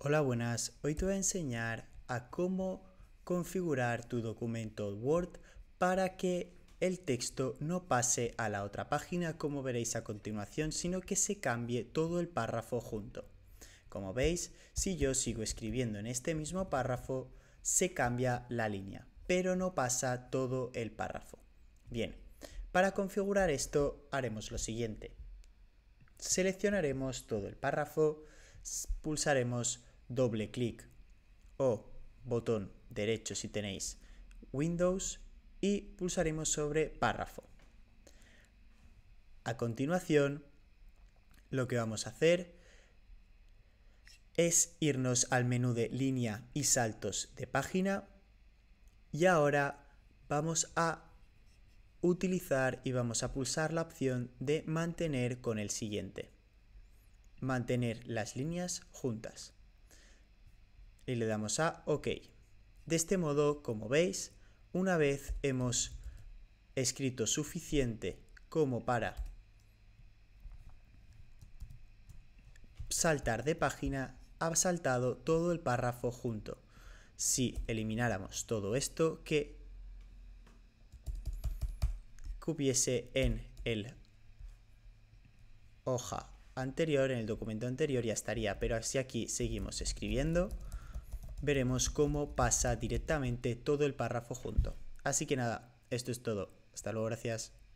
Hola, buenas. Hoy te voy a enseñar a cómo configurar tu documento Word para que el texto no pase a la otra página como veréis a continuación, sino que se cambie todo el párrafo junto. Como veis, si yo sigo escribiendo en este mismo párrafo, se cambia la línea, pero no pasa todo el párrafo. Bien, para configurar esto haremos lo siguiente. Seleccionaremos todo el párrafo, pulsaremos doble clic o botón derecho si tenéis Windows y pulsaremos sobre párrafo. A continuación, lo que vamos a hacer es irnos al menú de línea y saltos de página y ahora vamos a utilizar y vamos a pulsar la opción de mantener con el siguiente. Mantener las líneas juntas y le damos a OK. De este modo, como veis, una vez hemos escrito suficiente como para saltar de página, ha saltado todo el párrafo junto. Si elimináramos todo esto que cupiese en el hoja anterior, en el documento anterior ya estaría, pero así aquí seguimos escribiendo veremos cómo pasa directamente todo el párrafo junto. Así que nada, esto es todo. Hasta luego, gracias.